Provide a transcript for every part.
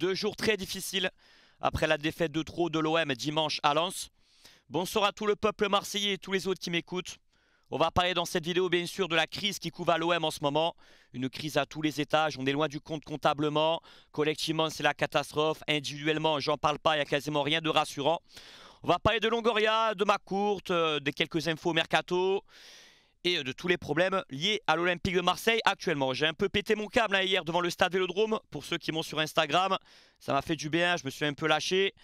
Deux jours très difficiles après la défaite de trop de l'OM dimanche à Lens. Bonsoir à tout le peuple marseillais et tous les autres qui m'écoutent. On va parler dans cette vidéo bien sûr de la crise qui couvre à l'OM en ce moment. Une crise à tous les étages, on est loin du compte comptablement. Collectivement c'est la catastrophe, individuellement j'en parle pas, il n'y a quasiment rien de rassurant. On va parler de Longoria, de ma euh, de quelques infos mercato et euh, de tous les problèmes liés à l'Olympique de Marseille actuellement. J'ai un peu pété mon câble hein, hier devant le stade Vélodrome, pour ceux qui m'ont sur Instagram, ça m'a fait du bien, je me suis un peu lâché,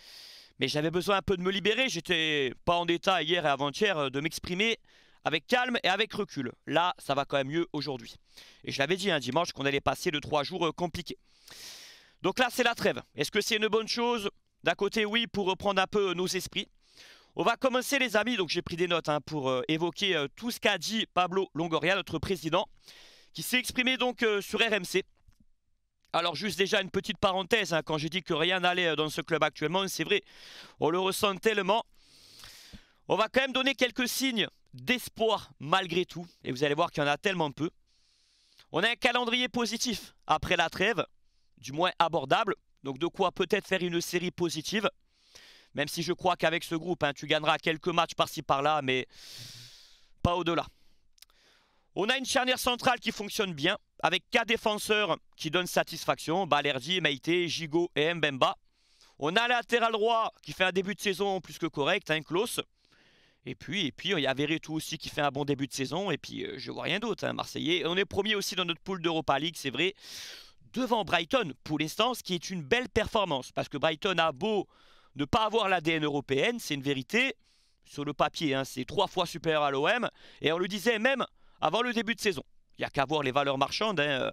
mais j'avais besoin un peu de me libérer, j'étais pas en état hier et avant-hier euh, de m'exprimer avec calme et avec recul. Là, ça va quand même mieux aujourd'hui. Et je l'avais dit un hein, dimanche qu'on allait passer de trois jours euh, compliqués. Donc là, c'est la trêve. Est-ce que c'est une bonne chose D'un côté, oui, pour reprendre un peu nos esprits. On va commencer les amis, donc j'ai pris des notes hein, pour euh, évoquer euh, tout ce qu'a dit Pablo Longoria, notre président, qui s'est exprimé donc euh, sur RMC. Alors juste déjà une petite parenthèse, hein, quand j'ai dit que rien n'allait dans ce club actuellement, c'est vrai, on le ressent tellement. On va quand même donner quelques signes d'espoir malgré tout, et vous allez voir qu'il y en a tellement peu. On a un calendrier positif après la trêve, du moins abordable, donc de quoi peut-être faire une série positive. Même si je crois qu'avec ce groupe, hein, tu gagneras quelques matchs par-ci par-là, mais pas au-delà. On a une charnière centrale qui fonctionne bien, avec quatre défenseurs qui donnent satisfaction. Balerdi, Maïté, Gigot et Mbemba. On a latéral droit qui fait un début de saison plus que correct, un hein, Klaus. Et puis, et puis, il y a Veretout aussi qui fait un bon début de saison. Et puis, euh, je vois rien d'autre, hein, Marseillais. on est premier aussi dans notre poule d'Europa League, c'est vrai, devant Brighton pour l'instant, ce qui est une belle performance. Parce que Brighton a beau ne pas avoir l'ADN européenne, c'est une vérité sur le papier. Hein, c'est trois fois supérieur à l'OM. Et on le disait même avant le début de saison. Il n'y a qu'à voir les valeurs marchandes hein, euh,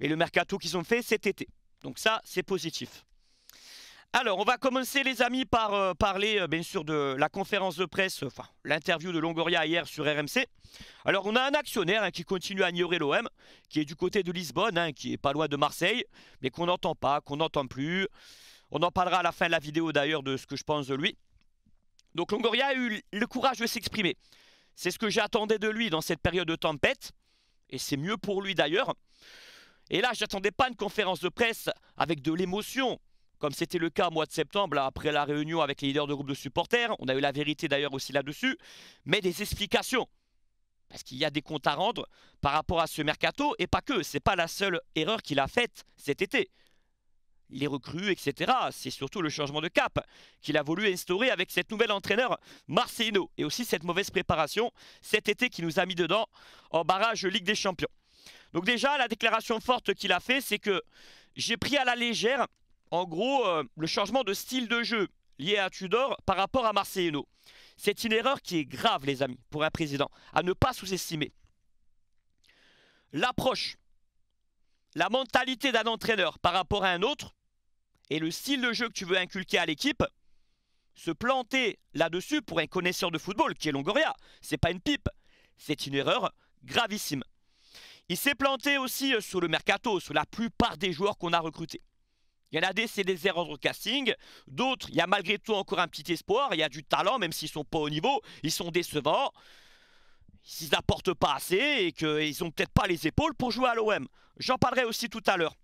et le mercato qu'ils ont fait cet été. Donc ça, c'est positif. Alors, on va commencer, les amis, par euh, parler, euh, bien sûr, de la conférence de presse, enfin, l'interview de Longoria hier sur RMC. Alors, on a un actionnaire hein, qui continue à ignorer l'OM, qui est du côté de Lisbonne, qui est pas loin de Marseille, mais qu'on n'entend pas, qu'on n'entend plus. On en parlera à la fin de la vidéo d'ailleurs de ce que je pense de lui. Donc Longoria a eu le courage de s'exprimer. C'est ce que j'attendais de lui dans cette période de tempête. Et c'est mieux pour lui d'ailleurs. Et là, j'attendais pas une conférence de presse avec de l'émotion, comme c'était le cas au mois de septembre, après la réunion avec les leaders de groupes de supporters. On a eu la vérité d'ailleurs aussi là-dessus, mais des explications. Parce qu'il y a des comptes à rendre par rapport à ce mercato, et pas que. C'est pas la seule erreur qu'il a faite cet été les recrues, etc. C'est surtout le changement de cap qu'il a voulu instaurer avec cette nouvelle entraîneur Marcelino et aussi cette mauvaise préparation cet été qui nous a mis dedans en barrage Ligue des Champions. Donc déjà, la déclaration forte qu'il a fait, c'est que j'ai pris à la légère, en gros, euh, le changement de style de jeu lié à Tudor par rapport à Marcelino. C'est une erreur qui est grave, les amis, pour un président, à ne pas sous-estimer. L'approche, la mentalité d'un entraîneur par rapport à un autre, et le style de jeu que tu veux inculquer à l'équipe, se planter là-dessus pour un connaisseur de football qui est Longoria, c'est pas une pipe, c'est une erreur gravissime. Il s'est planté aussi euh, sur le mercato, sur la plupart des joueurs qu'on a recrutés. Il y en a des, c'est des erreurs de casting. D'autres, il y a malgré tout encore un petit espoir. Il y a du talent, même s'ils sont pas au niveau. Ils sont décevants. Ils n'apportent pas assez et qu'ils n'ont peut-être pas les épaules pour jouer à l'OM. J'en parlerai aussi tout à l'heure.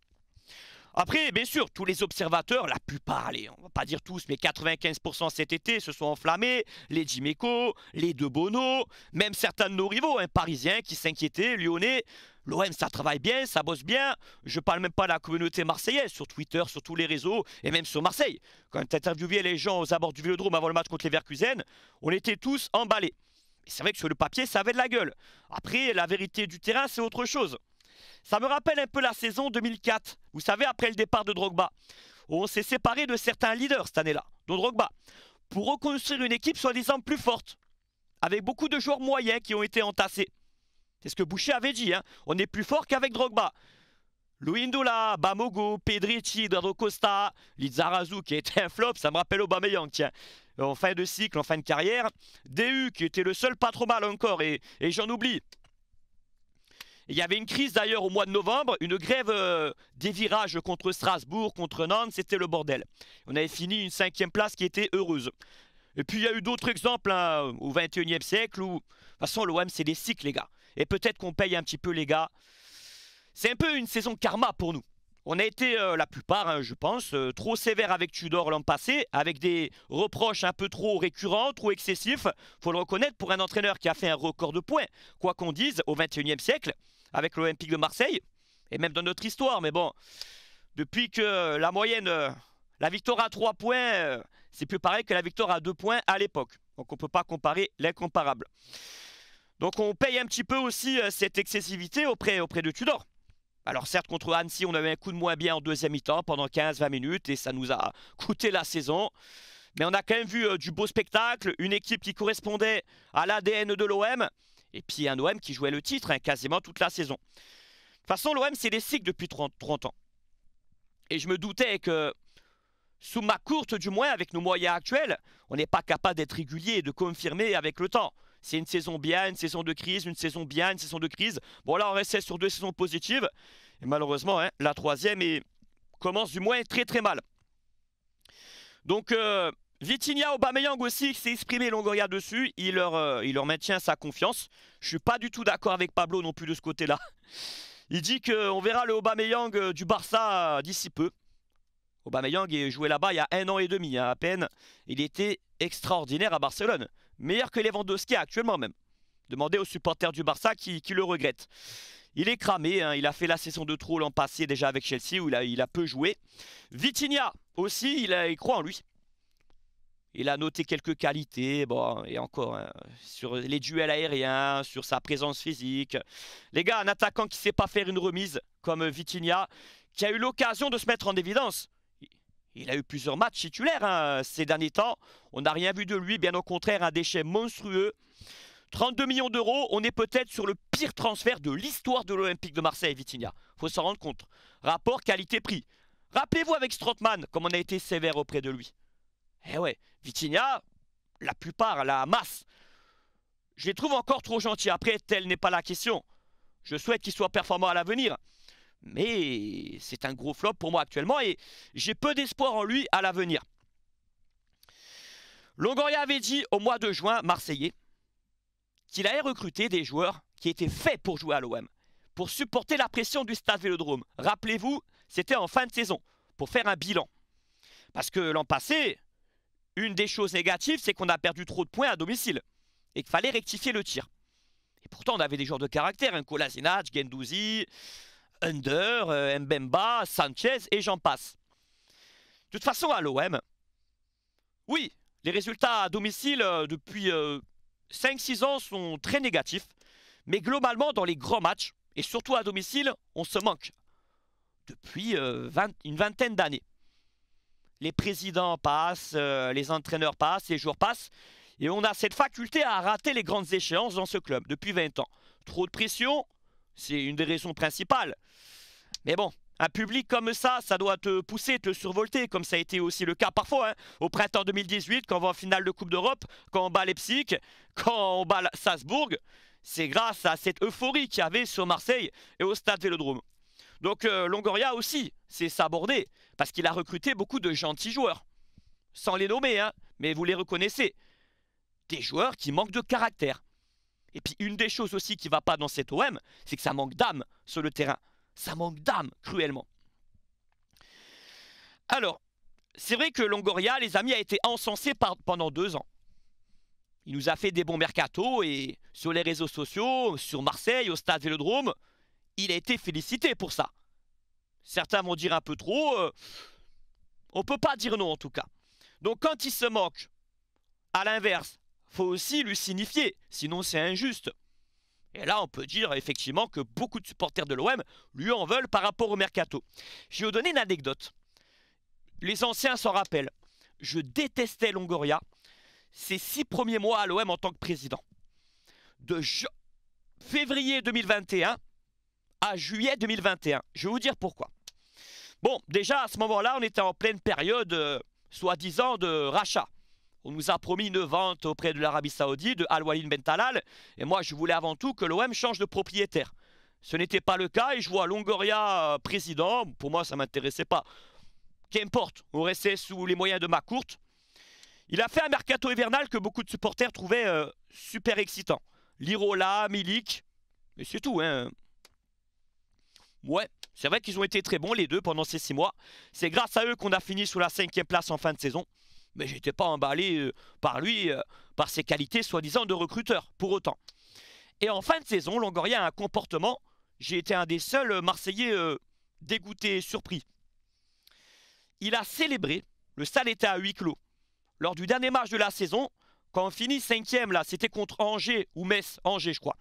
Après, bien sûr, tous les observateurs, la plupart, allez, on va pas dire tous, mais 95% cet été se sont enflammés, les Jiméco, les De Bono, même certains de nos rivaux, un hein, parisiens qui s'inquiétaient, lyonnais, l'OM ça travaille bien, ça bosse bien, je parle même pas de la communauté marseillaise, sur Twitter, sur tous les réseaux, et même sur Marseille. Quand tu interviewais les gens aux abords du Vélodrome avant le match contre les Verkusen, on était tous emballés. Et c'est vrai que sur le papier, ça avait de la gueule. Après, la vérité du terrain, c'est autre chose. Ça me rappelle un peu la saison 2004, vous savez, après le départ de Drogba, où on s'est séparé de certains leaders cette année-là, dont Drogba, pour reconstruire une équipe soi-disant plus forte, avec beaucoup de joueurs moyens qui ont été entassés. C'est ce que Boucher avait dit, hein. on est plus fort qu'avec Drogba. Louis Bamogo, Pedricci, Eduardo Costa, Lizarazu qui était un flop, ça me rappelle Aubameyang, tiens. En fin de cycle, en fin de carrière. DU qui était le seul pas trop mal encore, et, et j'en oublie. Il y avait une crise d'ailleurs au mois de novembre, une grève euh, des virages contre Strasbourg, contre Nantes, c'était le bordel. On avait fini une cinquième place qui était heureuse. Et puis il y a eu d'autres exemples hein, au 21e siècle où, de toute façon, l'OM c'est des cycles, les gars. Et peut-être qu'on paye un petit peu, les gars. C'est un peu une saison karma pour nous. On a été, euh, la plupart, hein, je pense, euh, trop sévère avec Tudor l'an passé, avec des reproches un peu trop récurrents, trop excessifs. Faut le reconnaître pour un entraîneur qui a fait un record de points, quoi qu'on dise, au 21 21e siècle avec l'Olympique de Marseille, et même dans notre histoire. Mais bon, depuis que la moyenne, euh, la victoire à 3 points, euh, c'est plus pareil que la victoire à 2 points à l'époque. Donc on ne peut pas comparer l'incomparable. Donc on paye un petit peu aussi euh, cette excessivité auprès, auprès de Tudor. Alors certes, contre Annecy, on avait un coup de moins bien en deuxième mi-temps pendant 15-20 minutes et ça nous a coûté la saison. Mais on a quand même vu du beau spectacle, une équipe qui correspondait à l'ADN de l'OM, et puis un OM qui jouait le titre hein, quasiment toute la saison. De toute façon, l'OM, c'est les cycles depuis 30, ans. Et je me doutais que sous ma courte du moins, avec nos moyens actuels, on n'est pas capable d'être régulier et de confirmer avec le temps. C'est une saison bien, une saison de crise, une saison bien, une saison de crise. Bon là on restait sur deux saisons positives. Et malheureusement, hein, la troisième commence du moins très très mal. Donc euh, Vitinha, Aubameyang aussi s'est exprimé Longoria dessus. Il leur, euh, il leur maintient sa confiance. Je suis pas du tout d'accord avec Pablo non plus de ce côté-là. Il dit qu'on verra le Aubameyang euh, du Barça euh, d'ici peu. Aubameyang est joué là-bas il y a un an et demi hein, à peine. Il était extraordinaire à Barcelone. Meilleur que Lewandowski actuellement même. Demandez aux supporters du Barça qui, le regrettent. Il est cramé, hein. il a fait la saison de troll en passé déjà avec Chelsea où il a, peu joué. Vitinha aussi, il croit en lui. Il a noté quelques qualités, bon, et encore, hein, sur les duels aériens, sur sa présence physique. Les gars, un attaquant qui ne sait pas faire une remise, comme Vitinha, qui a eu l'occasion de se mettre en évidence. Il a eu plusieurs matchs titulaires hein, ces derniers temps. On n'a rien vu de lui, bien au contraire, un déchet monstrueux. 32 millions d'euros, on est peut-être sur le pire transfert de l'histoire de l'Olympique de Marseille, Vitinha. faut s'en rendre compte. Rapport qualité-prix. Rappelez-vous avec Strootman, comme on a été sévère auprès de lui. Eh ouais, Vitinia, la plupart, la masse, je les trouve encore trop gentils. Après, telle n'est pas la question. Je souhaite qu'il soit performant à l'avenir. Mais c'est un gros flop pour moi actuellement et j'ai peu d'espoir en lui à l'avenir. Longoria avait dit au mois de juin, Marseillais, qu'il allait recruter des joueurs qui étaient faits pour jouer à l'OM, pour supporter la pression du stade Vélodrome. Rappelez-vous, c'était en fin de saison, pour faire un bilan. Parce que l'an passé, une des choses négatives, c'est qu'on a perdu trop de points à domicile et qu'il fallait rectifier le tir. Et pourtant, on avait des joueurs de caractère, hein, Kolasinac, Gendouzi, Under, euh, Mbemba, Sanchez et j'en passe. De toute façon, à l'OM, oui, les résultats à domicile euh, depuis 5-6 euh, ans sont très négatifs. Mais globalement, dans les grands matchs, et surtout à domicile, on se manque depuis une vingtaine d'années les présidents passent, euh, les entraîneurs passent, les joueurs passent. Et on a cette faculté à rater les grandes échéances dans ce club depuis 20 ans. Trop de pression, c'est une des raisons principales. Mais bon, un public comme ça, ça doit te pousser, te survolter, comme ça a été aussi le cas parfois. Hein. Au printemps 2018, quand on va en finale de Coupe d'Europe, quand on bat Leipzig, quand on bat Salzbourg, c'est grâce à cette euphorie qu'il y avait sur Marseille et au stade Vélodrome. Donc euh, Longoria aussi c'est s'aborder, parce qu'il a recruté beaucoup de gentils joueurs. Sans les nommer, hein, mais vous les reconnaissez. Des joueurs qui manquent de caractère. Et puis une des choses aussi qui va pas dans cet OM, c'est que ça manque d'âme sur le terrain. Ça manque d'âme cruellement. Alors, c'est vrai que Longoria, les amis, a été encensé pendant deux ans. Il nous a fait des bons mercatos, et sur les réseaux sociaux, sur Marseille, au stade Vélodrome, il a été félicité pour ça. Certains vont dire un peu trop. On euh, on peut pas dire non en tout cas. Donc quand il se moque, à l'inverse, faut aussi lui signifier, sinon c'est injuste. Et là, on peut dire effectivement que beaucoup de supporters de l'OM lui en veulent par rapport au mercato. Je vais vous donner une anecdote. Les anciens s'en rappellent. Je détestais Longoria ses six premiers mois à l'OM en tant que président. De février 2021 à juillet 2021. Je vais vous dire pourquoi. Bon, déjà à ce moment-là, on était en pleine période, euh, soi-disant, de rachat. On nous a promis une vente auprès de l'Arabie Saoudite, de Al-Walid ben Talal. et moi je voulais avant tout que l'OM change de propriétaire. Ce n'était pas le cas, et je vois Longoria euh, président, pour moi ça ne m'intéressait pas. Qu'importe, on restait sous les moyens de ma courte. Il a fait un mercato hivernal que beaucoup de supporters trouvaient euh, super excitant. Lirola, Milik, mais c'est tout, hein. Ouais, c'est vrai qu'ils ont été très bons les deux pendant ces six mois. C'est grâce à eux qu'on a fini sous la cinquième place en fin de saison. Mais j'étais pas emballé euh, par lui, euh, par ses qualités soi-disant de recruteur, pour autant. Et en fin de saison, Longoria a un comportement, j'ai été un des seuls euh, Marseillais dégoûté dégoûtés et surpris. Il a célébré le stade était à huis clos. Lors du dernier match de la saison, quand on finit cinquième, là, c'était contre Angers ou Metz, Angers je crois.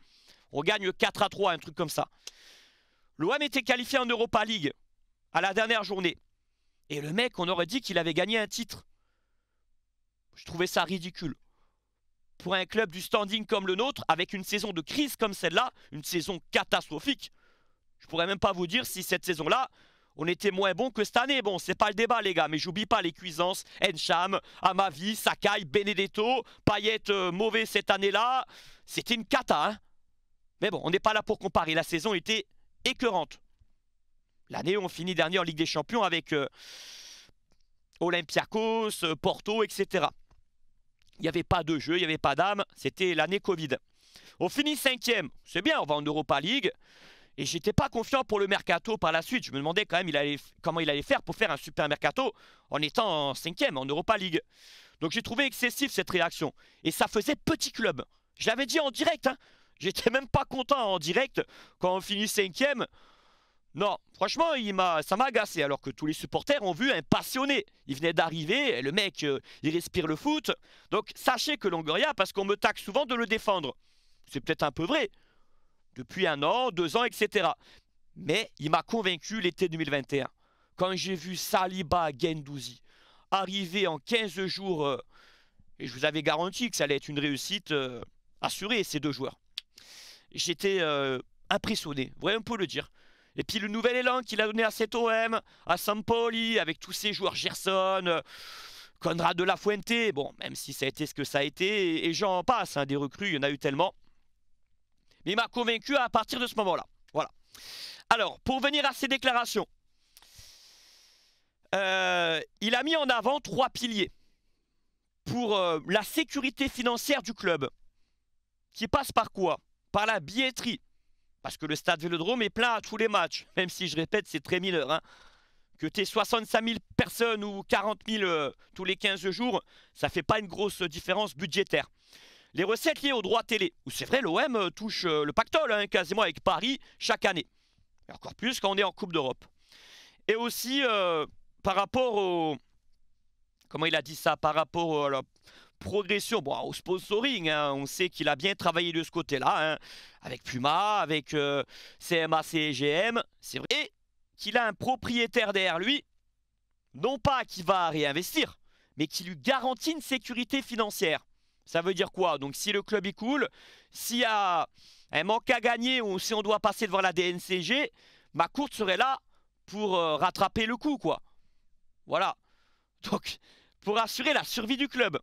On gagne 4 à 3, un truc comme ça. L'OM était qualifié en Europa League à la dernière journée. Et le mec, on aurait dit qu'il avait gagné un titre. Je trouvais ça ridicule. Pour un club du standing comme le nôtre, avec une saison de crise comme celle-là, une saison catastrophique, je pourrais même pas vous dire si cette saison-là, on était moins bon que cette année. Bon, c'est pas le débat, les gars, mais j'oublie pas les cuisances. Encham, Amavi, Sakai, Benedetto, Payet euh, mauvais cette année-là. C'était une cata, hein Mais bon, on n'est pas là pour comparer. La saison était écœurante L'année où on finit dernier en Ligue des Champions avec euh, Olympiakos, euh, Porto, etc. Il n'y avait pas de jeu, il n'y avait pas d'âme, c'était l'année Covid. On finit cinquième, c'est bien, on va en Europa League. Et j'étais pas confiant pour le mercato par la suite. Je me demandais quand même il allait, comment il allait faire pour faire un super mercato en étant cinquième en Europa League. Donc j'ai trouvé excessif cette réaction. Et ça faisait petit club. Je l'avais dit en direct, hein. J'étais même pas content en direct quand on finit cinquième. Non, franchement, il ça m'a agacé, alors que tous les supporters ont vu un passionné. Il venait d'arriver, le mec, euh, il respire le foot. Donc sachez que Longoria, parce qu'on me taxe souvent de le défendre, c'est peut-être un peu vrai, depuis un an, deux ans, etc. Mais il m'a convaincu l'été 2021. Quand j'ai vu Saliba Gendouzi arriver en 15 jours, euh, et je vous avais garanti que ça allait être une réussite euh, assurée, ces deux joueurs j'étais euh, impressionné. Vous voyez, on peut le dire. Et puis le nouvel élan qu'il a donné à cet OM, à Sampoli, avec tous ses joueurs Gerson, euh, Conrad de la Fuente, bon, même si ça a été ce que ça a été, et, j'en passe, hein, des recrues, il y en a eu tellement. Mais il m'a convaincu à partir de ce moment-là. Voilà. Alors, pour venir à ses déclarations, euh, il a mis en avant trois piliers pour la sécurité financière du club, qui passe par quoi par la billetterie. Parce que le stade Vélodrome est plein à tous les matchs, même si je répète, c'est très mineur. Hein. Que tu aies 65 000 personnes ou 40 000 euh, tous les 15 jours, ça ne fait pas une grosse différence budgétaire. Les recettes liées aux droits télé, où c'est vrai, l'OM euh, touche euh, le pactole hein, quasiment avec Paris chaque année. Et encore plus quand on est en Coupe d'Europe. Et aussi par rapport au. Comment il a dit ça Par rapport au progression, au sponsoring, hein, on sait qu'il a bien travaillé de ce côté-là, hein. avec Puma, avec euh, CMA, CGM, c'est vrai, et qu'il a un propriétaire derrière lui, non pas qui va réinvestir, mais qui lui garantit une sécurité financière. Ça veut dire quoi Donc si le club est cool, s'il y a un manque à gagner ou si on doit passer devant la DNCG, ma courte serait là pour euh, rattraper le coup, quoi. Voilà. Donc, pour assurer la survie du club.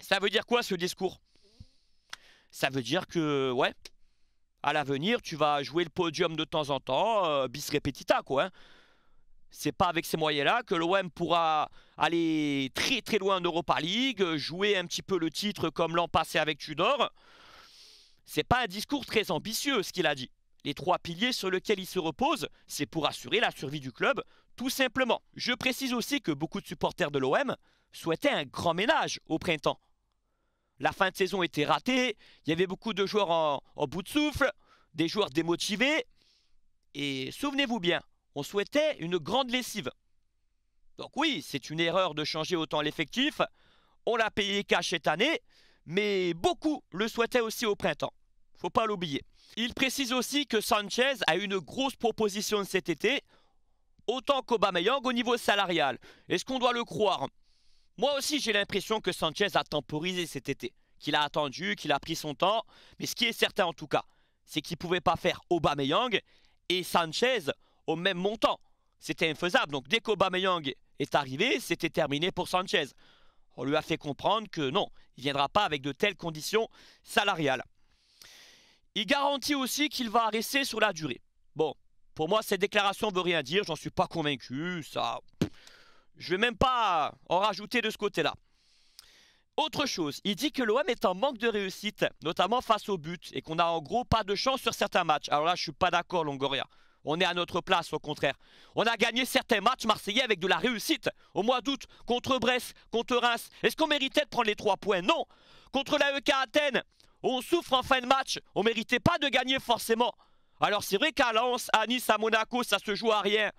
Ça veut dire quoi ce discours Ça veut dire que, ouais, à l'avenir, tu vas jouer le podium de temps en temps, euh, bis repetita, quoi. Hein. C'est pas avec ces moyens-là que l'OM pourra aller très très loin en Europa League, jouer un petit peu le titre comme l'an passé avec Tudor. C'est pas un discours très ambitieux, ce qu'il a dit. Les trois piliers sur lesquels il se repose, c'est pour assurer la survie du club, tout simplement. Je précise aussi que beaucoup de supporters de l'OM souhaitaient un grand ménage au printemps. La fin de saison était ratée. Il y avait beaucoup de joueurs en, bout de souffle, des joueurs démotivés. Et souvenez-vous bien, on souhaitait une grande lessive. Donc oui, c'est une erreur de changer autant l'effectif. On l'a payé cash cette année, mais beaucoup le souhaitaient aussi au printemps. Faut pas l'oublier. Il précise aussi que Sanchez a une grosse proposition cet été, autant Young au niveau salarial. Est-ce qu'on doit le croire moi aussi, j'ai l'impression que Sanchez a temporisé cet été, qu'il a attendu, qu'il a pris son temps. Mais ce qui est certain en tout cas, c'est qu'il ne pouvait pas faire Aubameyang et Sanchez au même montant. C'était infaisable. Donc dès qu'Aubameyang est arrivé, c'était terminé pour Sanchez. On lui a fait comprendre que non, il ne viendra pas avec de telles conditions salariales. Il garantit aussi qu'il va rester sur la durée. Bon, pour moi, cette déclaration ne veut rien dire, j'en suis pas convaincu, ça... Je ne vais même pas en rajouter de ce côté-là. Autre chose, il dit que l'OM est en manque de réussite, notamment face au but, et qu'on a en gros pas de chance sur certains matchs. Alors là, je suis pas d'accord, Longoria. On est à notre place, au contraire. On a gagné certains matchs marseillais avec de la réussite. Au mois d'août, contre Brest, contre Reims. Est-ce qu'on méritait de prendre les trois points Non Contre l'AEK Athènes, on souffre en fin de match. On méritait pas de gagner forcément. Alors c'est vrai qu'à Lens, à Nice, à Monaco, ça se joue à rien.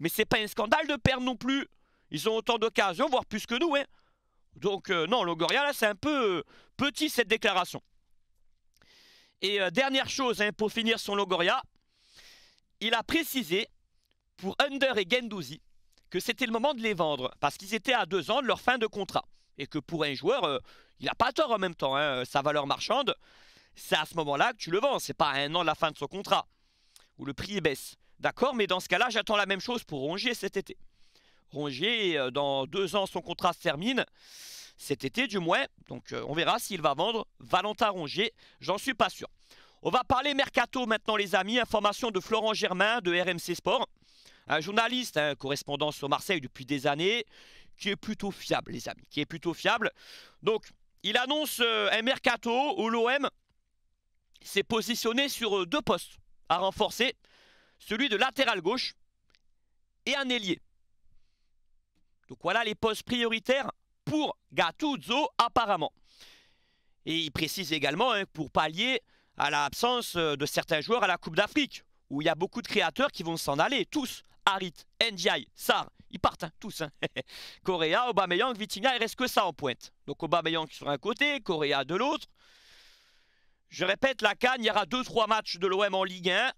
Mais c'est pas un scandale de perdre non plus. Ils ont autant d'occasions, voire plus que nous. Hein. Donc euh, non, Logoria, là, c'est un peu euh, petit cette déclaration. Et euh, dernière chose, hein, pour finir son Logoria, il a précisé pour Under et Gendouzi que c'était le moment de les vendre, parce qu'ils étaient à deux ans de leur fin de contrat. Et que pour un joueur, il n'a pas tort en même temps, hein, sa valeur marchande, c'est à ce moment-là que tu le vends, c'est pas un an de la fin de son contrat, où le prix baisse. D'accord, mais dans ce cas-là, j'attends la même chose pour Rongier cet été. Rongier, euh, dans deux ans, son contrat se termine. Cet été, du moins. Donc, euh, on verra s'il va vendre Valentin Rongier. J'en suis pas sûr. On va parler mercato maintenant, les amis. Information de Florent Germain de RMC Sport. Un journaliste, un correspondant sur Marseille depuis des années, qui est plutôt fiable, les amis. Qui est plutôt fiable. Donc, il annonce euh, un mercato où l'OM s'est positionné sur deux postes à renforcer celui de latéral gauche et un ailier. Donc voilà les postes prioritaires pour Gattuso apparemment. Et il précise également hein, pour pallier à l'absence euh, de certains joueurs à la Coupe d'Afrique, où il y a beaucoup de créateurs qui vont s'en aller, tous. Harit, Ndiaye, Sar, ils partent hein, tous. Coréa, hein. Correa, Aubameyang, Vitinha, il reste que ça en pointe. Donc Aubameyang sur un côté, Correa de l'autre. Je répète, la Cannes, il y aura 2-3 matchs de l'OM en Ligue 1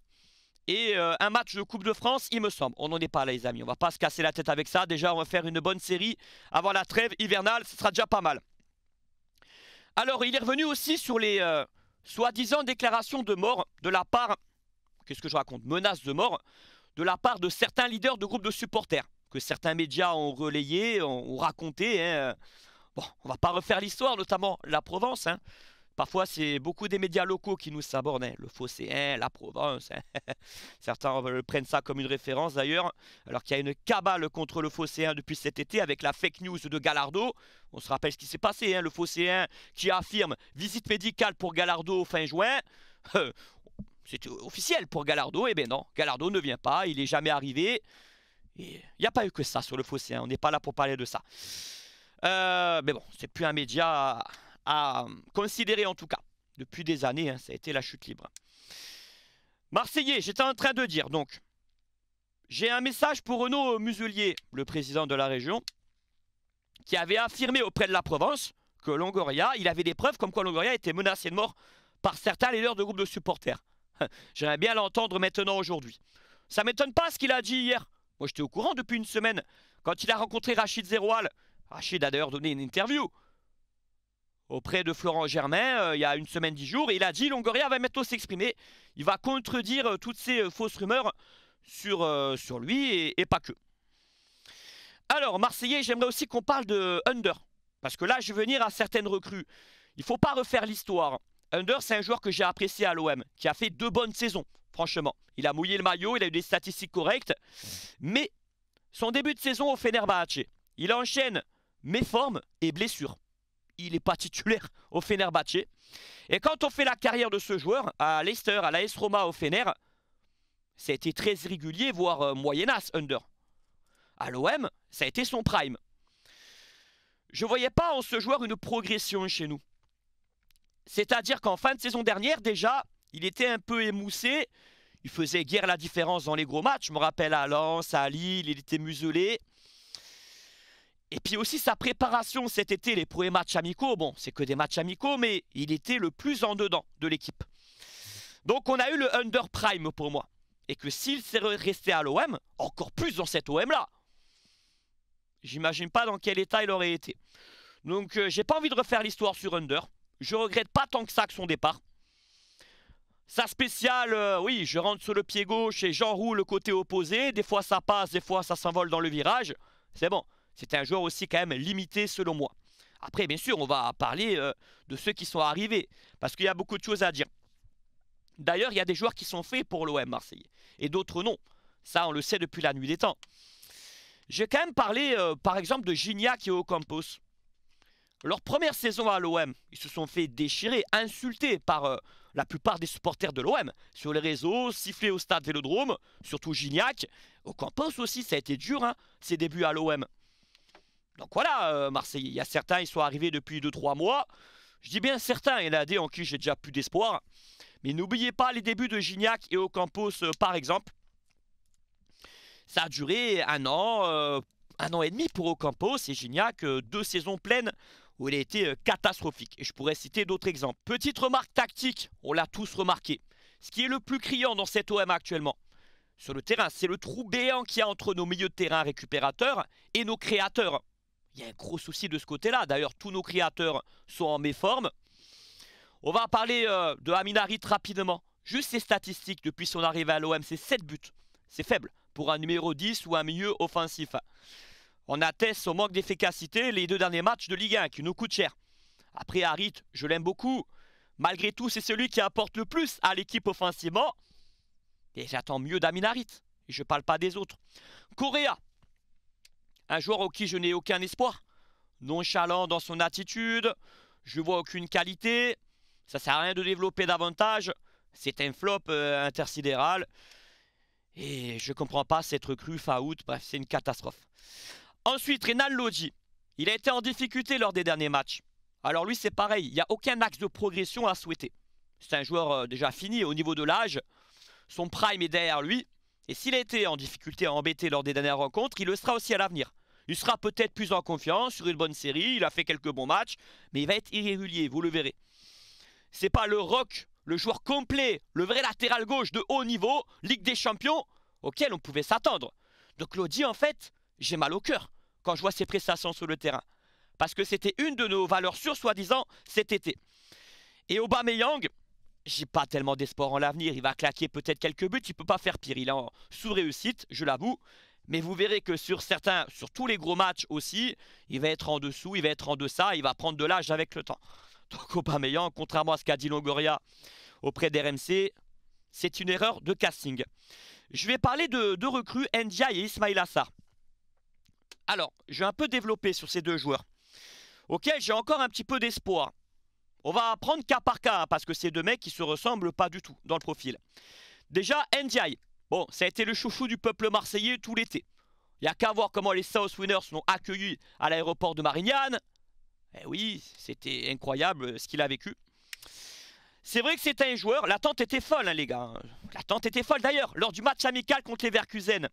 et euh, un match de Coupe de France, il me semble. On n'en est pas là, les amis. On va pas se casser la tête avec ça. Déjà, on va faire une bonne série avant la trêve hivernale. Ce sera déjà pas mal. Alors, il est revenu aussi sur les euh, soi-disant déclarations de mort de la part... Qu'est-ce que je raconte Menaces de mort de la part de certains leaders de groupes de supporters que certains médias ont relayé, ont, raconté. Hein. Bon, on va pas refaire l'histoire, notamment la Provence. Hein. Parfois, c'est beaucoup des médias locaux qui nous sabordent. Hein. Le Phocéen, la Provence. Hein. Certains euh, prennent ça comme une référence d'ailleurs, alors qu'il y a une cabale contre le Phocéen depuis cet été avec la fake news de Galardo. On se rappelle ce qui s'est passé. Hein. Le Phocéen qui affirme visite médicale pour Galardo fin juin. C'était officiel pour Galardo. Eh bien non, Galardo ne vient pas, il n'est jamais arrivé. Il n'y a pas eu que ça sur le Phocéen. On n'est pas là pour parler de ça. Euh, mais bon, c'est plus un média à euh, considérer en tout cas. Depuis des années, hein, ça a été la chute libre. Marseillais, j'étais en train de dire donc. J'ai un message pour Renaud Muselier, le président de la région, qui avait affirmé auprès de la Provence que Longoria, il avait des preuves comme quoi Longoria était menacé de mort par certains leaders de groupes de supporters. J'aimerais bien l'entendre maintenant aujourd'hui. Ça m'étonne pas ce qu'il a dit hier. Moi j'étais au courant depuis une semaine. Quand il a rencontré Rachid Zeroual, Rachid a d'ailleurs donné une interview auprès de Florent Germain euh, il y a une semaine, dix jours. Et il a dit Longoria va mettre bientôt s'exprimer. Il va contredire euh, toutes ces euh, fausses rumeurs sur, sur lui et, pas que. Alors, Marseillais, j'aimerais aussi qu'on parle de Under. Parce que là, je vais venir à certaines recrues. Il ne faut pas refaire l'histoire. Under, c'est un joueur que j'ai apprécié à l'OM, qui a fait deux bonnes saisons, franchement. Il a mouillé le maillot, il a eu des statistiques correctes. Mais son début de saison au Fenerbahce, il enchaîne méforme et blessures il n'est pas titulaire au Fenerbahce. Et quand on fait la carrière de ce joueur, à Leicester, à la Roma, au Fener, ça a été très régulier, voire Moyen euh, moyennasse, Under. À l'OM, ça a été son prime. Je ne voyais pas en ce joueur une progression chez nous. C'est-à-dire qu'en fin de saison dernière, déjà, il était un peu émoussé. Il faisait guère la différence dans les gros matchs. Je me rappelle à Lens, à Lille, il était muselé. Et puis aussi sa préparation cet été, les premiers matchs amicaux, bon, c'est que des matchs amicaux, mais il était le plus en dedans de l'équipe. Donc on a eu le under prime pour moi. Et que s'il s'est resté à l'OM, encore plus dans cet OM-là. J'imagine pas dans quel état il aurait été. Donc euh, j'ai pas envie de refaire l'histoire sur under. Je regrette pas tant que ça que son départ. Sa spéciale, euh, oui, je rentre sur le pied gauche et j'enroule le côté opposé. Des fois ça passe, des fois ça s'envole dans le virage. C'est bon. C'est un joueur aussi quand même limité selon moi. Après, bien sûr, on va parler euh, de ceux qui sont arrivés, parce qu'il y a beaucoup de choses à dire. D'ailleurs, il y a des joueurs qui sont faits pour l'OM Marseille, et d'autres non. Ça, on le sait depuis la nuit des temps. J'ai quand même parlé, euh, par exemple, de Gignac et Ocampos. Leur première saison à l'OM, ils se sont fait déchirer, insulter par euh, la plupart des supporters de l'OM. Sur les réseaux, sifflés au stade Vélodrome, surtout Gignac. Ocampos aussi, ça a été dur, hein, ses débuts à l'OM. Donc voilà, euh, Marseille, il y a certains, ils sont arrivés depuis 2-3 mois. Je dis bien certains, il y en a des en qui j'ai déjà plus d'espoir. Mais n'oubliez pas les débuts de Gignac et Ocampos, euh, par exemple. Ça a duré un an, euh, un an et demi pour Ocampos et Gignac, deux saisons pleines où il a été catastrophique. Et je pourrais citer d'autres exemples. Petite remarque tactique, on l'a tous remarqué. Ce qui est le plus criant dans cet OM actuellement, sur le terrain, c'est le trou béant qu'il y a entre nos milieux de terrain récupérateurs et nos créateurs. Il y a un gros souci de ce côté-là. D'ailleurs, tous nos créateurs sont en méforme. On va parler euh, de Aminarit rapidement. Juste ses statistiques depuis son arrivée à l'OM, c'est 7 buts. C'est faible pour un numéro 10 ou un milieu offensif. On atteste son manque d'efficacité les deux derniers matchs de Ligue 1 qui nous coûtent cher. Après Harit, je l'aime beaucoup. Malgré tout, c'est celui qui apporte le plus à l'équipe offensivement. Et j'attends mieux d'Aminarit. Et je ne parle pas des autres. Correa, un joueur au qui je n'ai aucun espoir. Nonchalant dans son attitude. Je vois aucune qualité. Ça sert à rien de développer davantage. C'est un flop euh, intersidéral. Et je comprends pas cette recrue Faout. Bref, c'est une catastrophe. Ensuite, rénal Lodi. Il a été en difficulté lors des derniers matchs. Alors lui, c'est pareil. Il n'y a aucun axe de progression à souhaiter. C'est un joueur euh, déjà fini au niveau de l'âge. Son prime est derrière lui. Et s'il a été en difficulté, à embêter lors des dernières rencontres, il le sera aussi à l'avenir. Il sera peut-être plus en confiance sur une bonne série. Il a fait quelques bons matchs, mais il va être irrégulier, vous le verrez. C'est pas le rock, le joueur complet, le vrai latéral gauche de haut niveau, Ligue des Champions, auquel on pouvait s'attendre. Donc Claudie, en fait, j'ai mal au cœur quand je vois ses prestations sur le terrain. Parce que c'était une de nos valeurs sûres, soi-disant, cet été. Et Aubameyang, j'ai pas tellement d'espoir en l'avenir. Il va claquer peut-être quelques buts, il peut pas faire pire. Il est en sous-réussite, je l'avoue mais vous verrez que sur certains, sur tous les gros matchs aussi, il va être en dessous, il va être en deçà, il va prendre de l'âge avec le temps. Donc Aubameyang, contrairement à ce qu'a dit Longoria auprès d'RMC, c'est une erreur de casting. Je vais parler de deux recrues, N'Diaye et Ismail Assar. Alors, je vais un peu développer sur ces deux joueurs. Ok, j'ai encore un petit peu d'espoir. On va prendre cas par cas, hein, parce que c'est deux mecs qui se ressemblent pas du tout dans le profil. Déjà, Ndiaye. Bon, ça a été le chouchou du peuple marseillais tout l'été. Il n'y a qu'à voir comment les South Winners l'ont accueilli à l'aéroport de Marignane. Eh oui, c'était incroyable euh, ce qu'il a vécu. C'est vrai que c'était un joueur, l'attente était folle hein, les gars. L'attente était folle d'ailleurs, lors du match amical contre les Verkusen.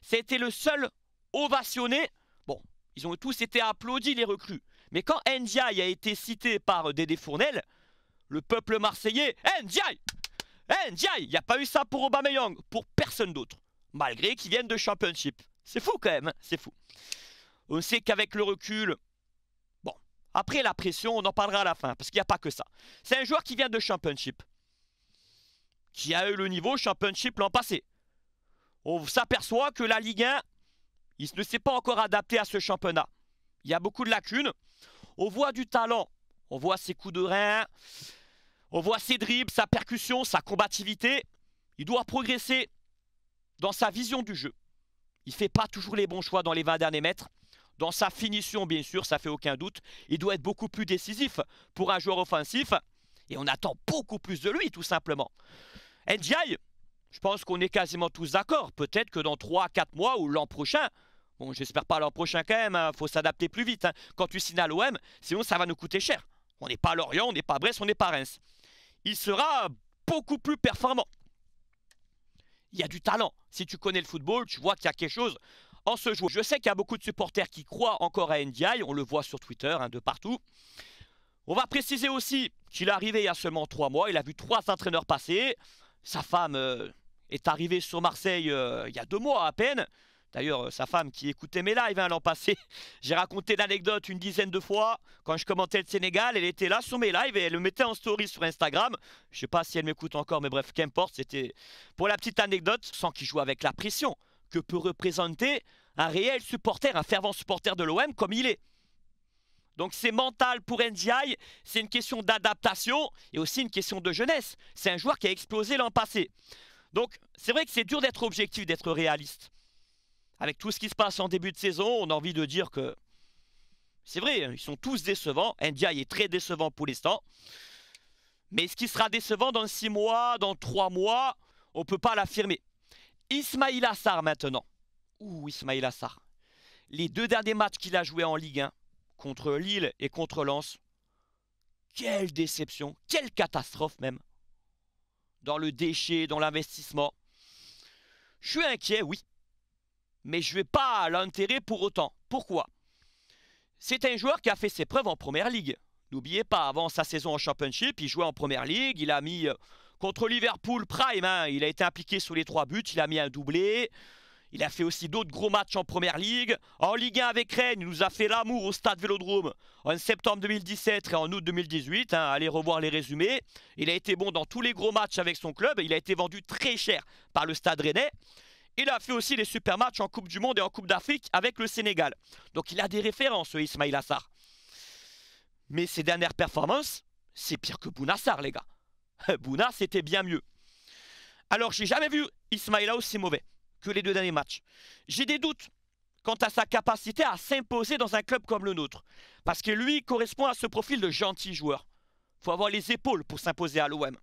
C'était le seul ovationné. Bon, ils ont tous été applaudis les recrues. Mais quand Ndiaye a été cité par Dédé Fournel, le peuple marseillais, Ndiaye Hey, il n'y a pas eu ça pour Aubameyang, pour personne d'autre, malgré qu'il vienne de Championship. C'est fou quand même, hein, c'est fou. On sait qu'avec le recul, bon, après la pression, on en parlera à la fin, parce qu'il n'y a pas que ça. C'est un joueur qui vient de Championship, qui a eu le niveau Championship l'an passé. On s'aperçoit que la Ligue 1, il ne s'est pas encore adapté à ce championnat. Il y a beaucoup de lacunes. On voit du talent, on voit ses coups de rein, on voit ses dribbles, sa percussion, sa combativité. Il doit progresser dans sa vision du jeu. Il ne fait pas toujours les bons choix dans les 20 derniers mètres. Dans sa finition, bien sûr, ça fait aucun doute. Il doit être beaucoup plus décisif pour un joueur offensif. Et on attend beaucoup plus de lui, tout simplement. NDI, je pense qu'on est quasiment tous d'accord. Peut-être que dans 3-4 mois ou l'an prochain, bon, j'espère pas l'an prochain quand même, il hein, faut s'adapter plus vite hein, quand tu signes à l'OM, sinon ça va nous coûter cher. On n'est pas Lorient, on n'est pas Brest, on n'est pas Reims il sera beaucoup plus performant. Il y a du talent. Si tu connais le football, tu vois qu'il y a quelque chose en ce joueur. Je sais qu'il y a beaucoup de supporters qui croient encore à NDI. on le voit sur Twitter, hein, de partout. On va préciser aussi qu'il est arrivé il y a seulement trois mois, il a vu trois entraîneurs passer. Sa femme euh, est arrivée sur Marseille euh, il y a deux mois à peine. D'ailleurs, euh, sa femme qui écoutait mes lives hein, l'an passé, j'ai raconté l'anecdote une dizaine de fois. Quand je commentais le Sénégal, elle était là sur mes lives et elle le mettait en story sur Instagram. Je sais pas si elle m'écoute encore, mais bref, qu'importe. C'était pour la petite anecdote, sans qu'il joue avec la pression que peut représenter un réel supporter, un fervent supporter de l'OM comme il est. Donc c'est mental pour Ndiaye, c'est une question d'adaptation et aussi une question de jeunesse. C'est un joueur qui a explosé l'an passé. Donc c'est vrai que c'est dur d'être objectif, d'être réaliste avec tout ce qui se passe en début de saison, on a envie de dire que c'est vrai, hein, ils sont tous décevants. India est très décevant pour l'instant. Mais ce qui sera décevant dans 6 mois, dans 3 mois, on ne peut pas l'affirmer. Ismail Assar maintenant. Ouh, Ismail Assar. Les deux derniers matchs qu'il a joués en Ligue 1, contre Lille et contre Lens, quelle déception, quelle catastrophe même. Dans le déchet, dans l'investissement. Je suis inquiet, oui mais je ne vais pas l'enterrer pour autant. Pourquoi C'est un joueur qui a fait ses preuves en Première Ligue. N'oubliez pas, avant sa saison en Championship, il jouait en Première Ligue, il a mis euh, contre Liverpool Prime, hein, il a été impliqué sur les trois buts, il a mis un doublé, il a fait aussi d'autres gros matchs en Première Ligue. En Ligue 1 avec Rennes, il nous a fait l'amour au stade Vélodrome en septembre 2017 et en août 2018. Hein. allez revoir les résumés. Il a été bon dans tous les gros matchs avec son club. Il a été vendu très cher par le stade rennais. Il a fait aussi des super matchs en Coupe du Monde et en Coupe d'Afrique avec le Sénégal. Donc il a des références, Ismaïla Ismail Assar. Mais ses dernières performances, c'est pire que Bounassar, les gars. Bouna, c'était bien mieux. Alors, j'ai jamais vu Ismaïla aussi mauvais que les deux derniers matchs. J'ai des doutes quant à sa capacité à s'imposer dans un club comme le nôtre. Parce que lui correspond à ce profil de gentil joueur. faut avoir les épaules pour s'imposer à l'OM.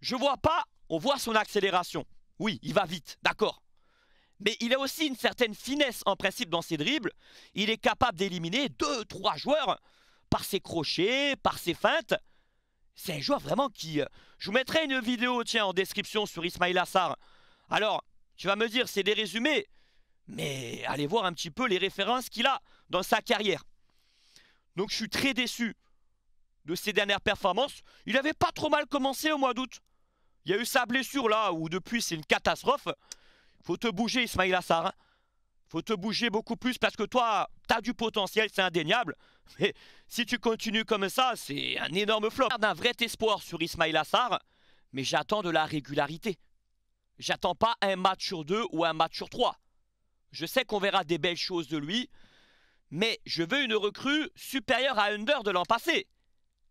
Je vois pas, on voit son accélération. Oui, il va vite, d'accord. Mais il a aussi une certaine finesse en principe dans ses dribbles. Il est capable d'éliminer 2-3 joueurs par ses crochets, par ses feintes. C'est un joueur vraiment qui... Euh, je vous mettrai une vidéo, tiens, en description sur Ismail Assar. Alors, tu vas me dire, c'est des résumés. Mais allez voir un petit peu les références qu'il a dans sa carrière. Donc je suis très déçu de ses dernières performances. Il n'avait pas trop mal commencé au mois d'août. Il y a eu sa blessure là, où depuis c'est une catastrophe. Faut te bouger Ismail Assar. Hein. Faut te bouger beaucoup plus parce que toi, t'as du potentiel, c'est indéniable. Mais si tu continues comme ça, c'est un énorme flop. J'ai un vrai espoir sur Ismail Assar, mais j'attends de la régularité. J'attends pas un match sur deux ou un match sur trois. Je sais qu'on verra des belles choses de lui, mais je veux une recrue supérieure à Under de l'an passé.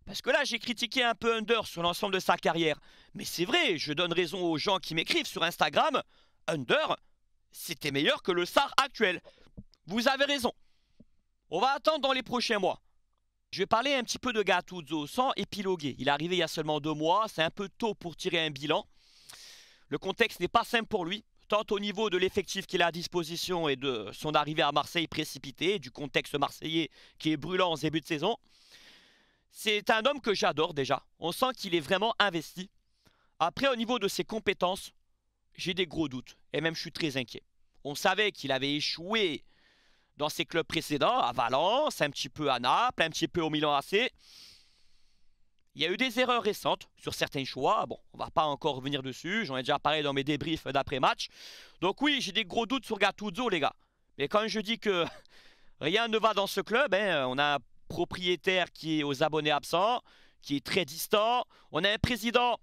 Parce que là, j'ai critiqué un peu Under sur l'ensemble de sa carrière. Mais c'est vrai, je donne raison aux gens qui m'écrivent sur Instagram. Under, c'était meilleur que le SAR actuel. Vous avez raison. On va attendre dans les prochains mois. Je vais parler un petit peu de Gattuso sans épiloguer. Il est arrivé il y a seulement deux mois, c'est un peu tôt pour tirer un bilan. Le contexte n'est pas simple pour lui, tant au niveau de l'effectif qu'il a à disposition et de son arrivée à Marseille précipitée, du contexte marseillais qui est brûlant en début de saison. C'est un homme que j'adore déjà. On sent qu'il est vraiment investi. Après, au niveau de ses compétences, j'ai des gros doutes. Et même, je suis très inquiet. On savait qu'il avait échoué dans ses clubs précédents, à Valence, un petit peu à Naples, un petit peu au Milan AC. Il y a eu des erreurs récentes sur certains choix. Bon, on ne va pas encore revenir dessus. J'en ai déjà parlé dans mes débriefs d'après-match. Donc oui, j'ai des gros doutes sur Gattuso, les gars. Mais quand je dis que rien ne va dans ce club, hein, on a un propriétaire qui est aux abonnés absents, qui est très distant. On a un président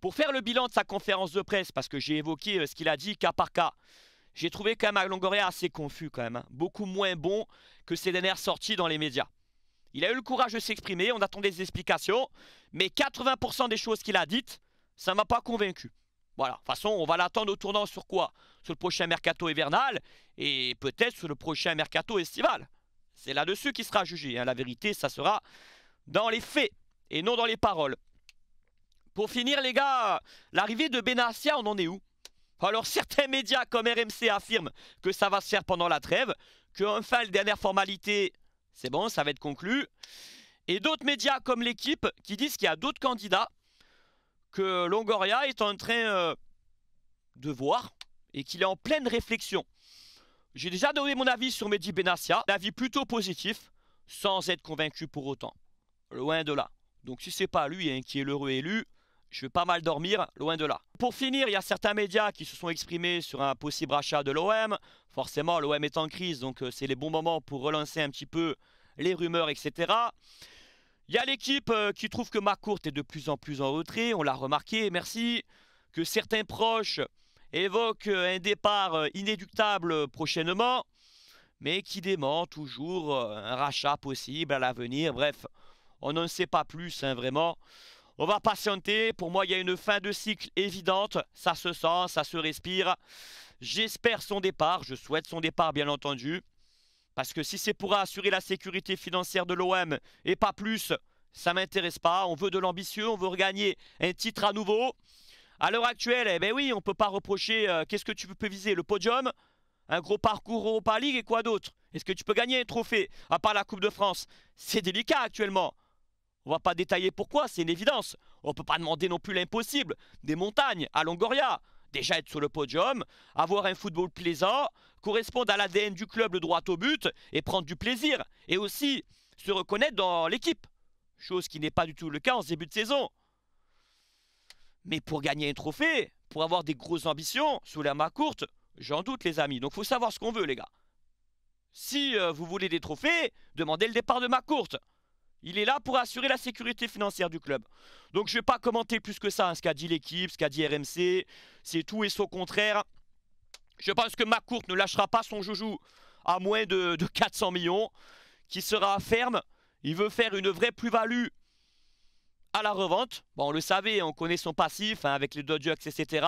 pour faire le bilan de sa conférence de presse, parce que j'ai évoqué euh, ce qu'il a dit cas par cas, j'ai trouvé quand même assez confus quand même, hein. beaucoup moins bon que ses dernières sorties dans les médias. Il a eu le courage de s'exprimer, on attend des explications, mais 80% des choses qu'il a dites, ça ne m'a pas convaincu. Voilà, de toute façon, on va l'attendre au tournant sur quoi Sur le prochain mercato hivernal et peut-être sur le prochain mercato estival. C'est là-dessus qu'il sera jugé. Hein. La vérité, ça sera dans les faits et non dans les paroles. Pour finir les gars, l'arrivée de Benassia, on en est où alors certains médias comme RMC affirment que ça va se faire pendant la trêve, que enfin les dernières formalités, c'est bon, ça va être conclu. Et d'autres médias comme l'équipe qui disent qu'il y a d'autres candidats, que Longoria est en train euh, de voir et qu'il est en pleine réflexion. J'ai déjà donné mon avis sur Mehdi Benassia, un avis plutôt positif, sans être convaincu pour autant. Loin de là. Donc si c'est pas lui hein, qui est l'heureux élu, je vais pas mal dormir, loin de là. Pour finir, il y a certains médias qui se sont exprimés sur un possible rachat de l'OM. Forcément, l'OM est en crise, donc euh, c'est les bons moments pour relancer un petit peu les rumeurs, etc. Il y a l'équipe euh, qui trouve que Marcourt est de plus en plus en retrait, on l'a remarqué, merci. Que certains proches évoquent euh, un départ inéductable prochainement, mais qui dément toujours un rachat possible à l'avenir. Bref, on n'en sait pas plus, hein, vraiment. On va patienter. Pour moi, il y a une fin de cycle évidente. Ça se sent, ça se respire. J'espère son départ. Je souhaite son départ, bien entendu. Parce que si c'est pour assurer la sécurité financière de l'OM et pas plus, ça m'intéresse pas. On veut de l'ambition. on veut regagner un titre à nouveau. À l'heure actuelle, eh ben oui, on ne peut pas reprocher. Euh, qu'est-ce que tu peux viser Le podium Un gros parcours Europa League et quoi d'autre Est-ce que tu peux gagner un trophée à part la Coupe de France C'est délicat actuellement. On va pas détailler pourquoi, c'est une évidence. On peut pas demander non plus l'impossible. Des montagnes à Longoria. Déjà être sur le podium, avoir un football plaisant, correspondre à l'ADN du club, le droit au but, et prendre du plaisir. Et aussi se reconnaître dans l'équipe. Chose qui n'est pas du tout le cas en début de saison. Mais pour gagner un trophée, pour avoir des grosses ambitions, sous la main courte, j'en doute les amis. Donc faut savoir ce qu'on veut les gars. Si euh, vous voulez des trophées, demandez le départ de ma courte. Il est là pour assurer la sécurité financière du club. Donc je ne vais pas commenter plus que ça, hein, ce qu'a dit l'équipe, ce qu'a dit RMC. C'est tout et son contraire. Je pense que McCourt ne lâchera pas son joujou à moins de, 400 millions, qui sera ferme. Il veut faire une vraie plus-value à la revente. on le savait, on connaît son passif hein, avec les Dodgers, etc.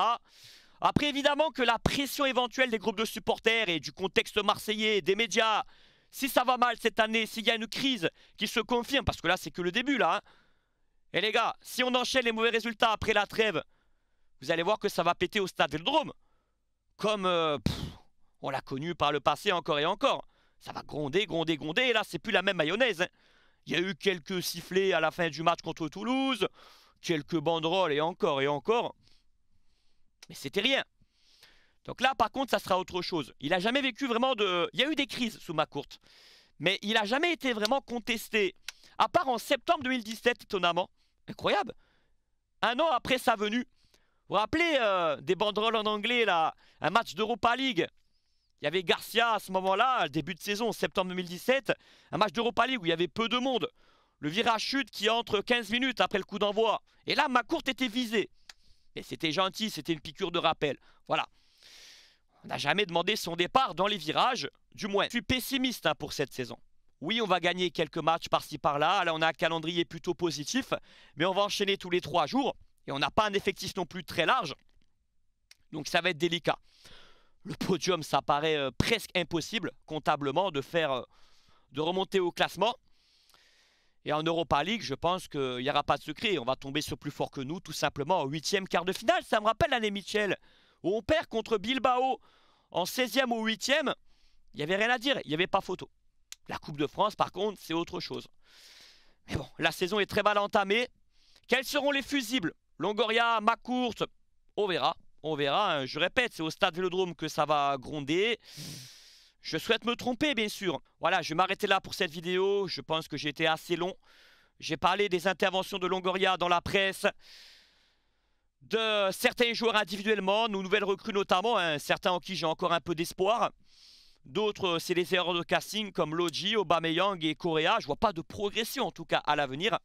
Après, évidemment que la pression éventuelle des groupes de supporters et du contexte marseillais, des médias, si ça va mal cette année, s'il y a une crise qui se confirme, parce que là c'est que le début là. Hein. Et eh, les gars, si on enchaîne les mauvais résultats après la trêve, vous allez voir que ça va péter au stade Vélodrome. Comme euh, on l'a connu par le passé encore et encore. Ça va gronder, gronder, gronder, et là c'est plus la même mayonnaise. Hein. Il y a eu quelques sifflets à la fin du match contre Toulouse, quelques banderoles et encore et encore. Mais c'était rien. Donc là, par contre, ça sera autre chose. Il n'a jamais vécu vraiment de... Il y a eu des crises sous ma courte. Mais il n'a jamais été vraiment contesté. À part en septembre 2017, étonnamment. Incroyable. Un an après sa venue. Vous vous rappelez euh, des banderoles en anglais, là Un match d'Europa League. Il y avait Garcia à ce moment-là, début de saison, septembre 2017. Un match d'Europa League où il y avait peu de monde. Le virage chute qui entre 15 minutes après le coup d'envoi. Et là, ma courte était visée. Et c'était gentil, c'était une piqûre de rappel. Voilà. On n'a jamais demandé son départ dans les virages, du moins. Je suis pessimiste hein, pour cette saison. Oui, on va gagner quelques matchs par-ci par-là. Là, on a un calendrier plutôt positif, mais on va enchaîner tous les trois jours et on n'a pas un effectif non plus très large. Donc ça va être délicat. Le podium, ça paraît euh, presque impossible comptablement de faire euh, de remonter au classement. Et en Europa League, je pense qu'il n'y aura pas de secret. On va tomber sur plus fort que nous, tout simplement, au huitième quart de finale. Ça me rappelle l'année Mitchell où on perd contre Bilbao en 16e ou 8e, il n'y avait rien à dire, il n'y avait pas photo. La Coupe de France, par contre, c'est autre chose. Mais bon, la saison est très mal entamée. Quels seront les fusibles Longoria, Macourt, on verra. On verra, hein, je répète, c'est au stade Vélodrome que ça va gronder. Je souhaite me tromper, bien sûr. Voilà, je vais m'arrêter là pour cette vidéo. Je pense que j'ai été assez long. J'ai parlé des interventions de Longoria dans la presse de certains joueurs individuellement, nos nouvelles recrues notamment, hein, certains en qui j'ai encore un peu d'espoir. D'autres, c'est les erreurs de casting comme Logi, Aubameyang et Correa. Je vois pas de progression en tout cas à l'avenir.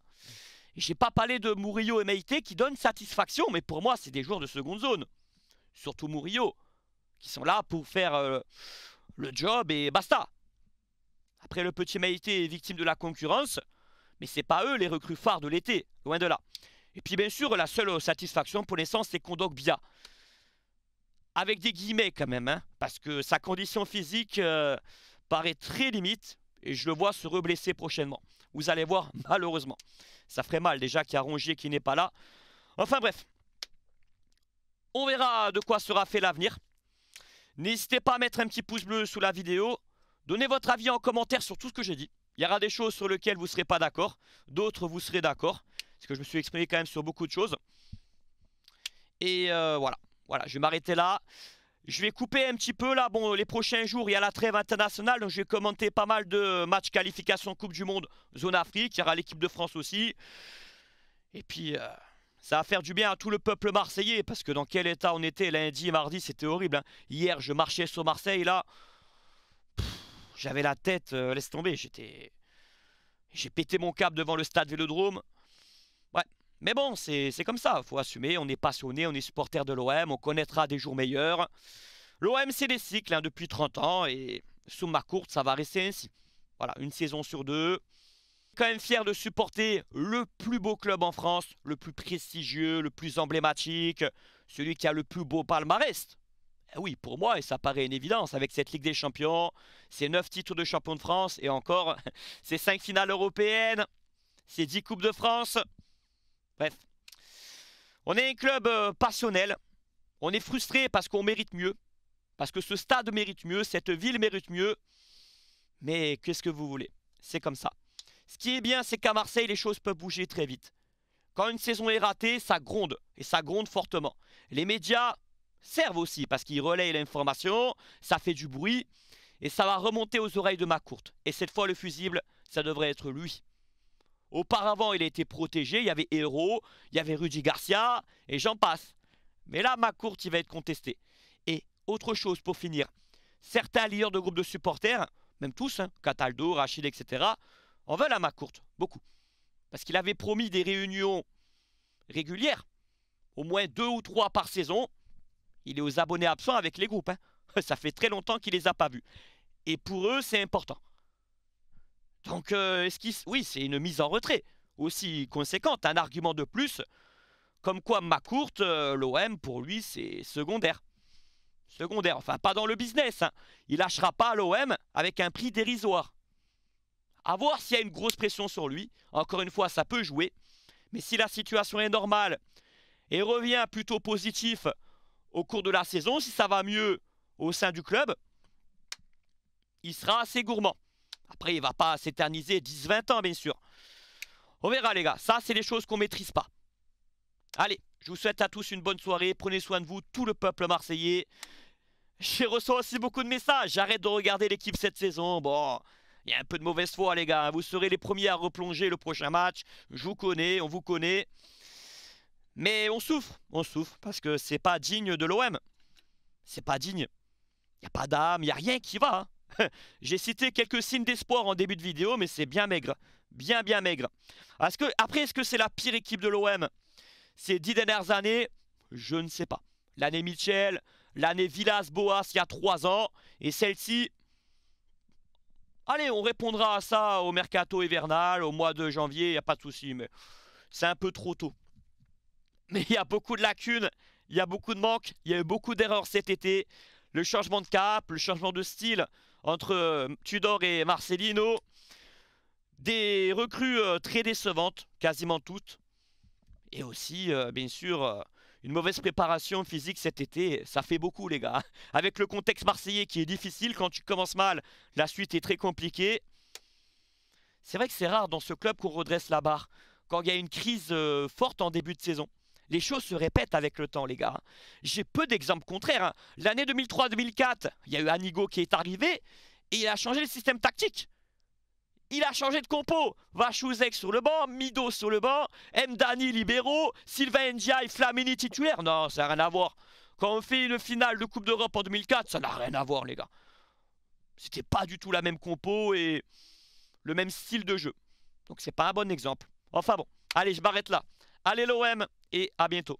J'ai pas parlé de Murillo et Meite qui donnent satisfaction, mais pour moi, c'est des joueurs de seconde zone. Surtout Murillo, qui sont là pour faire euh, le job et basta. Après, le petit Meite est victime de la concurrence, mais c'est pas eux les recrues phares de l'été, loin de là. Et puis bien sûr, la seule satisfaction pour l'instant, c'est qu'on bien. Avec des guillemets quand même, hein, parce que sa condition physique euh, paraît très limite, et je le vois se reblesser prochainement. Vous allez voir, malheureusement. Ça ferait mal déjà qu'il y a Rongier qui n'est pas là. Enfin bref, on verra de quoi sera fait l'avenir. N'hésitez pas à mettre un petit pouce bleu sous la vidéo. Donnez votre avis en commentaire sur tout ce que j'ai dit. Il y aura des choses sur lesquelles vous ne serez pas d'accord, d'autres vous serez d'accord. Parce que je me suis exprimé quand même sur beaucoup de choses. Et euh, voilà. Voilà, je vais m'arrêter là. Je vais couper un petit peu là. Bon, les prochains jours, il y a la trêve internationale. Donc, je vais commenter pas mal de matchs qualification Coupe du Monde Zone Afrique. Il y aura l'équipe de France aussi. Et puis, euh, ça va faire du bien à tout le peuple marseillais. Parce que dans quel état on était lundi et mardi, c'était horrible. Hein. Hier, je marchais sur Marseille. Là, j'avais la tête. Euh, laisse tomber. J'étais. J'ai pété mon câble devant le stade Vélodrome. Ouais. Mais bon, c'est comme ça, faut assumer, on est passionné, on est supporter de l'OM, on connaîtra des jours meilleurs. L'OM, c'est des cycles hein, depuis 30 ans, et sous ma courte, ça va rester ainsi. Voilà, une saison sur deux. Quand même fier de supporter le plus beau club en France, le plus prestigieux, le plus emblématique, celui qui a le plus beau palmarès. Eh oui, pour moi, et ça paraît une évidence, avec cette Ligue des Champions, ces 9 titres de champion de France, et encore, ces 5 finales européennes, ces 10 Coupes de France, Bref. On est un club euh, passionnel. On est frustré parce qu'on mérite mieux. Parce que ce stade mérite mieux, cette ville mérite mieux. Mais qu'est-ce que vous voulez C'est comme ça. Ce qui est bien, c'est qu'à Marseille, les choses peuvent bouger très vite. Quand une saison est ratée, ça gronde. Et ça gronde fortement. Les médias servent aussi parce qu'ils relayent l'information. Ça fait du bruit. Et ça va remonter aux oreilles de ma courte. Et cette fois, le fusible, ça devrait être lui. Auparavant, il a était protégé, il y avait Héros, il y avait Rudy Garcia, et j'en passe. Mais là, Macourt il va être contesté. Et autre chose pour finir, certains leaders de groupes de supporters, même tous, hein, Cataldo, Rachid, etc., en veulent à McCourt, beaucoup. Parce qu'il avait promis des réunions régulières, au moins deux ou trois par saison. Il est aux abonnés absents avec les groupes. Hein. Ça fait très longtemps qu'il les a pas vus. Et pour eux, c'est important. Donc, euh, oui, c'est une mise en retrait aussi conséquente, un argument de plus, comme quoi Macourt, euh, l'OM, pour lui, c'est secondaire. Secondaire, enfin pas dans le business. Hein. Il lâchera pas l'OM avec un prix dérisoire. A voir s'il y a une grosse pression sur lui. Encore une fois, ça peut jouer. Mais si la situation est normale et revient plutôt positif au cours de la saison, si ça va mieux au sein du club, il sera assez gourmand. Après, il va pas s'éterniser 10-20 ans, bien sûr. On verra, les gars. Ça, c'est les choses qu'on maîtrise pas. Allez, je vous souhaite à tous une bonne soirée. Prenez soin de vous, tout le peuple marseillais. J'ai reçu aussi beaucoup de messages. J'arrête de regarder l'équipe cette saison. Bon, il y a un peu de mauvaise foi, les gars. Vous serez les premiers à replonger le prochain match. Je vous connais, on vous connaît. Mais on souffre, on souffre, parce que c'est pas digne de l'OM. C'est pas digne. Il n'y a pas d'âme, il n'y a rien qui va. Hein. J'ai cité quelques signes d'espoir en début de vidéo, mais c'est bien maigre. Bien, bien maigre. Est que, après, est-ce que c'est la pire équipe de l'OM ces dix dernières années Je ne sais pas. L'année Mitchell, l'année Villas-Boas il y a trois ans, et celle-ci, Allez, on répondra à ça au mercato hivernal, au mois de janvier, il n'y a pas de souci, mais c'est un peu trop tôt. Mais il y a beaucoup de lacunes, il y a beaucoup de manques, il y a eu beaucoup d'erreurs cet été. Le changement de cap, le changement de style, entre euh, Tudor et Marcelino. Des recrues euh, très décevantes, quasiment toutes. Et aussi, euh, bien sûr, une mauvaise préparation physique cet été, ça fait beaucoup les gars. Avec le contexte marseillais qui est difficile, quand tu commences mal, la suite est très compliquée. C'est vrai que c'est rare dans ce club qu'on redresse la barre, quand il y a une crise forte en début de saison. Les choses se répètent avec le temps, les gars. J'ai peu d'exemples contraires. Hein. L'année 2003-2004, il y a eu Anigo qui est arrivé et il a changé le système tactique. Il a changé de compo. Vachouzek sur le banc, Mido sur le banc, Mdani libéraux, Sylvain Ndiaye, Flamini titulaire. Non, ça n'a rien à voir. Quand on fait une finale de Coupe d'Europe en 2004, ça n'a rien à voir, les gars. C'était pas du tout la même compo et le même style de jeu. Donc c'est pas un bon exemple. Enfin bon, allez, je m'arrête là. Allez l'OM, et à bientôt.